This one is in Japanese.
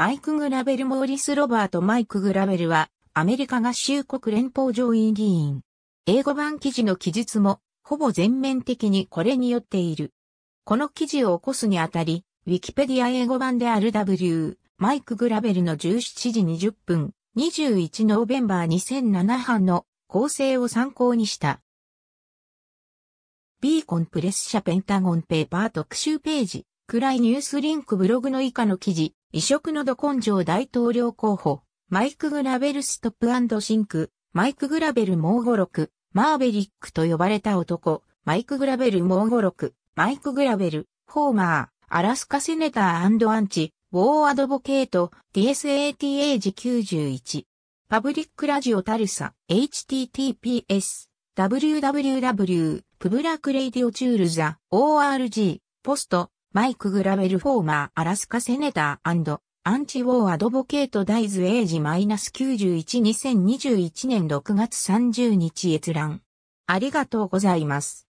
マイク・グラベル・モーリス・ロバート・マイク・グラベルは、アメリカ合衆国連邦上院議員。英語版記事の記述も、ほぼ全面的にこれによっている。この記事を起こすにあたり、ウィキペディア英語版である W、マイク・グラベルの17時20分、21ノーベンバー2007版の構成を参考にした。ビーコンプレス社ペンタゴンペーパー特集ページ、暗いニュースリンクブログの以下の記事、異色のど根性大統領候補、マイク・グラベルストップシンク、マイク・グラベル・モーゴロク、マーベリックと呼ばれた男、マイク・グラベル・モーゴロク、マイク・グラベル、ホーマー、アラスカセネターアンチ、ウォーアドボケート、DSATA 時91。パブリックラジオタルサ、https、www、プブラクレイディオチュールザ、org、ポスト、マイク・グラベル・フォーマー・アラスカ・セネターアンチ・ウォー・アドボケート・ダイズ・エイジ・マイナス91 2021年6月30日閲覧。ありがとうございます。